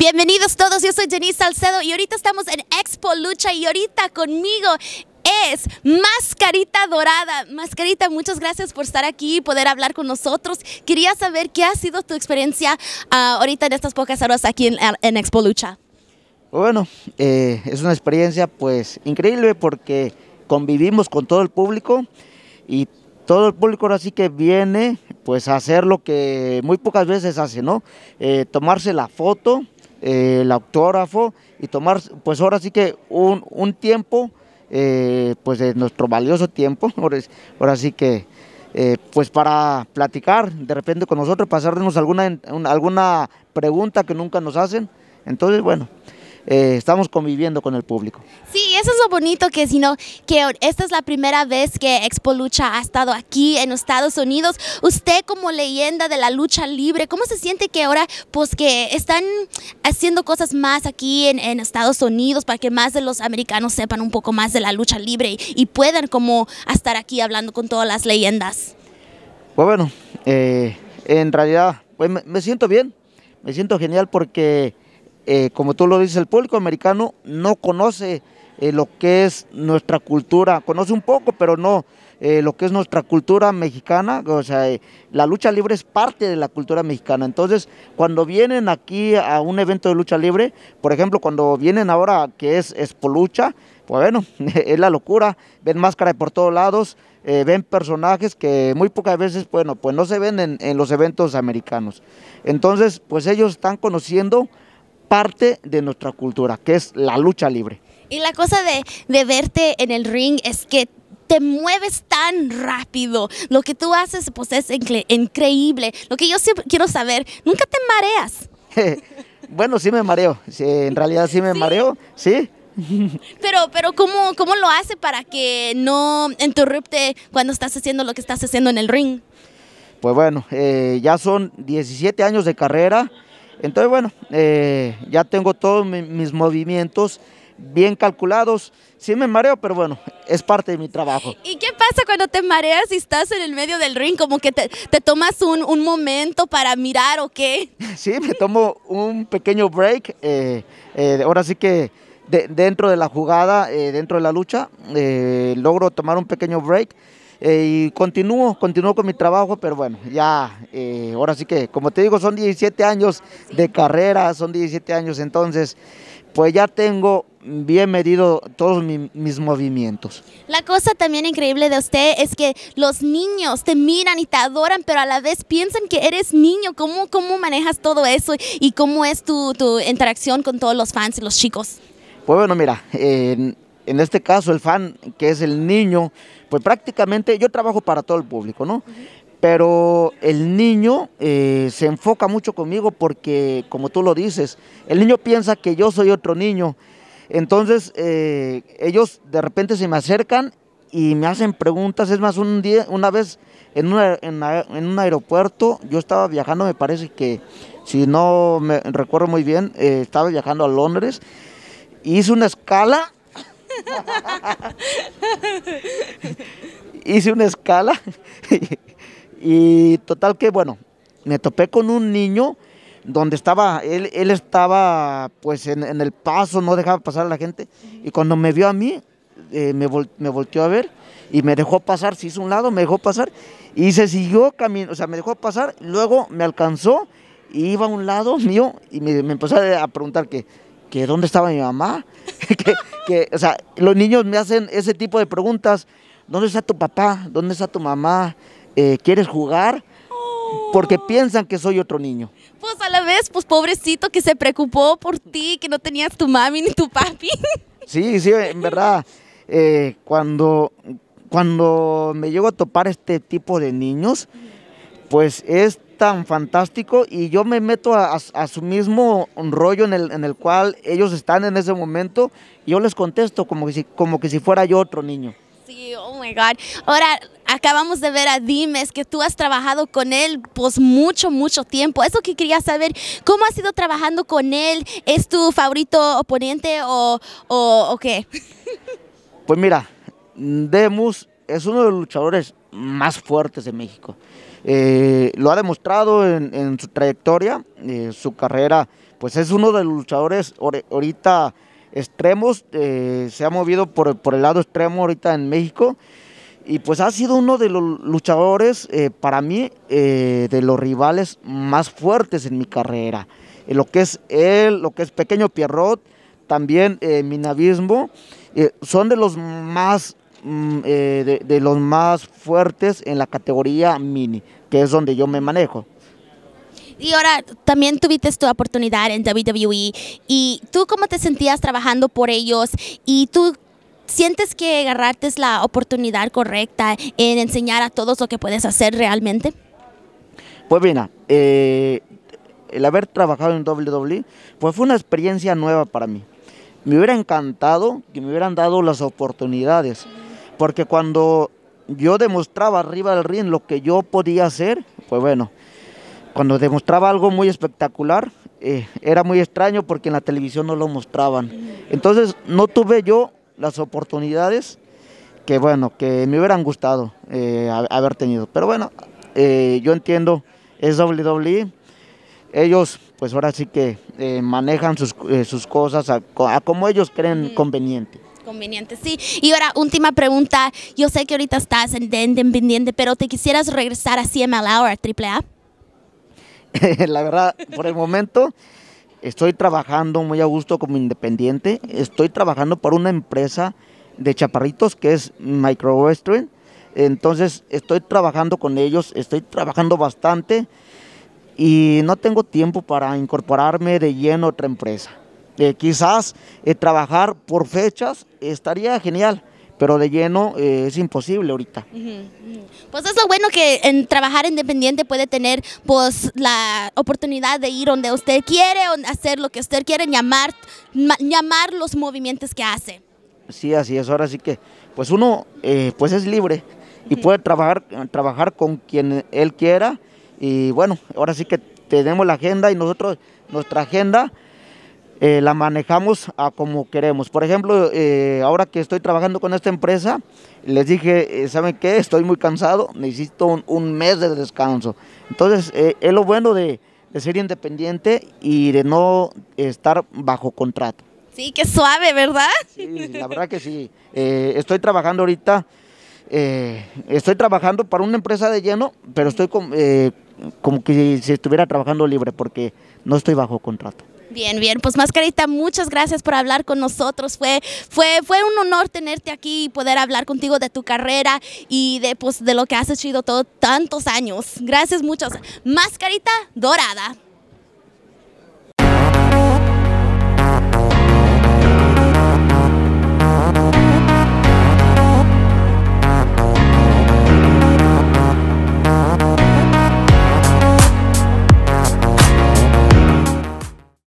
Bienvenidos todos, yo soy Jenny Salcedo y ahorita estamos en Expo Lucha y ahorita conmigo es Mascarita Dorada. Mascarita, muchas gracias por estar aquí y poder hablar con nosotros. Quería saber qué ha sido tu experiencia ah, ahorita en estas pocas horas aquí en, ah, Expo Lucha. Bueno, eh, es una experiencia pues increíble porque convivimos con todo el público y todo el público ahora sí que viene pues a hacer lo que muy pocas veces hace, ¿no? Eh, tomarse la foto, eh, el autógrafo y tomar, pues ahora sí que un, tiempo, eh, pues de nuestro valioso tiempo, ahora, sí que, eh, pues para platicar de repente con nosotros, pasarnos alguna, alguna pregunta que nunca nos hacen. Entonces, bueno, eh, estamos conviviendo con el público. Sí, eso es lo bonito que sino que esta es la primera vez que Expo Lucha ha estado aquí en Estados Unidos. Usted como leyenda de la lucha libre, ¿cómo se siente que ahora pues que están haciendo cosas más aquí en, Estados Unidos para que más de los americanos sepan un poco más de la lucha libre y, puedan como estar aquí hablando con todas las leyendas? Pues bueno, eh, en realidad pues me siento bien, me siento genial porque eh, como tú lo dices, el público americano no conoce eh, lo que es nuestra cultura, conoce un poco, pero no eh, lo que es nuestra cultura mexicana, o sea, la lucha libre es parte de la cultura mexicana, entonces cuando vienen aquí a un evento de lucha libre, por ejemplo, cuando vienen ahora que es Espolucha, pues bueno, es la locura, ven máscara por todos lados, ven personajes que muy pocas veces, bueno, pues no se ven en, en los eventos americanos, entonces pues ellos están conociendo parte de nuestra cultura, que es la lucha libre. Y la cosa de, verte en el ring es que te mueves tan rápido. Lo que tú haces pues, es increíble. Lo que yo siempre quiero saber, nunca te mareas. bueno, sí me mareo. Sí, en realidad sí me mareo, sí. Pero, pero ¿cómo, ¿cómo lo hace para que no interrupte cuando estás haciendo lo que estás haciendo en el ring? Pues bueno, eh, ya son 17 años de carrera entonces, bueno, eh, ya tengo todos mis movimientos bien calculados. Sí me mareo, pero bueno, es parte de mi trabajo. ¿Y qué pasa cuando te mareas y estás en el medio del ring? Como que te, tomas un, momento para mirar o qué. Sí, me tomo un pequeño break. Eh, eh, ahora sí que dentro de la jugada, dentro de la lucha, logro tomar un pequeño break eh, y continúo, continúo con mi trabajo, pero bueno, ya, eh, ahora sí que, como te digo, son 17 años de carrera, son 17 años, entonces, pues ya tengo bien medido todos mis, movimientos. La cosa también increíble de usted es que los niños te miran y te adoran, pero a la vez piensan que eres niño. ¿Cómo, cómo manejas todo eso y cómo es tu, tu interacción con todos los fans y los chicos? Pues bueno, mira, en este caso el fan, que es el niño, pues prácticamente yo trabajo para todo el público, ¿no? Pero el niño eh, se enfoca mucho conmigo porque, como tú lo dices, el niño piensa que yo soy otro niño. Entonces, eh, ellos de repente se me acercan y me hacen preguntas. Es más, un una vez en, un aeropuerto, yo estaba viajando, me parece que, si no me recuerdo muy bien, eh, estaba viajando a Londres. Hice una escala Hice una escala y total que, bueno, me topé con un niño donde estaba, él, él estaba pues en, el paso, no dejaba pasar a la gente. Y cuando me vio a mí, eh, me, volteó a ver y me dejó pasar, se hizo un lado, me dejó pasar y se siguió caminando, o sea, me dejó pasar, luego me alcanzó y iba a un lado mío y me, me empezó a preguntar que, que dónde estaba mi mamá, que, o sea, los niños me hacen ese tipo de preguntas, ¿dónde está tu papá? ¿Dónde está tu mamá? Eh, ¿Quieres jugar? Oh. Porque piensan que soy otro niño. Pues a la vez, pues pobrecito que se preocupó por ti, que no tenías tu mami ni tu papi. Sí, sí, en verdad, eh, cuando, cuando me llego a topar este tipo de niños, pues es tan fantástico y yo me meto a, su mismo rollo en el, en el, cual ellos están en ese momento y yo les contesto como que si, como que si fuera yo otro niño. Sí, oh my God. Ahora, acabamos de ver a Dimes, que tú has trabajado con él pues mucho, mucho tiempo. Eso que quería saber, ¿cómo has ido trabajando con él? ¿Es tu favorito oponente o, o, qué? Pues mira, Demus es uno de los luchadores más fuertes de México. Eh, lo ha demostrado en, su trayectoria, en eh, su carrera, pues es uno de los luchadores ahorita extremos, eh, se ha movido por, por, el lado extremo ahorita en México y pues ha sido uno de los luchadores para mí de los rivales más fuertes en mi carrera. lo que es él, lo que es Pequeño Pierrot, también Minavismo, son de los más Mm, eh, de, los más fuertes en la categoría mini, que es donde yo me manejo. Y ahora también tuviste tu oportunidad en WWE y tú cómo te sentías trabajando por ellos y tú sientes que agarrarte es la oportunidad correcta en enseñar a todos lo que puedes hacer realmente. Pues mira, eh, el haber trabajado en WWE, pues fue una experiencia nueva para mí. Me hubiera encantado que me hubieran dado las oportunidades. Porque cuando yo demostraba arriba del ring lo que yo podía hacer, pues bueno, cuando demostraba algo muy espectacular, eh, era muy extraño porque en la televisión no lo mostraban. Entonces no tuve yo las oportunidades que bueno, que me hubieran gustado eh, haber tenido. Pero bueno, eh, yo entiendo, es WWE. Ellos pues ahora sí que manejan sus, cosas a como ellos creen conveniente. Conveniente, sí. Y ahora, última pregunta. Yo sé que ahorita estás en Independiente, pero ¿te quisieras regresar a CMLA o a AAA? La verdad, por el momento estoy trabajando muy a gusto como independiente. Estoy trabajando por una empresa de chaparritos que es Micro Western. Entonces estoy trabajando con ellos, estoy trabajando bastante y no tengo tiempo para incorporarme de lleno a otra empresa. Eh, quizás eh, trabajar por fechas estaría genial pero de lleno eh, es imposible ahorita. Pues es lo bueno que en trabajar independiente puede tener pues la oportunidad de ir donde usted quiere, hacer lo que usted quiere, llamar, llamar los movimientos que hace. Sí, así es, ahora sí que pues uno eh, pues es libre y puede trabajar, trabajar con quien él quiera y bueno, ahora sí que tenemos la agenda y nosotros, nuestra agenda eh, la manejamos a como queremos. Por ejemplo, eh, ahora que estoy trabajando con esta empresa, les dije, eh, ¿saben qué? Estoy muy cansado, necesito un, mes de descanso. Entonces, es lo bueno de, ser independiente y de no estar bajo contrato. Sí, qué suave, ¿verdad? Sí, la verdad que sí. estoy trabajando ahorita, estoy trabajando para una empresa de lleno, pero estoy como que si estuviera trabajando libre porque no estoy bajo contrato. Bien, bien, pues Mascarita, muchas gracias por hablar con nosotros, fue, fue, fue un honor tenerte aquí y poder hablar contigo de tu carrera y de, pues, de lo que has hecho todo tantos años. Gracias muchas. Mascarita Dorada.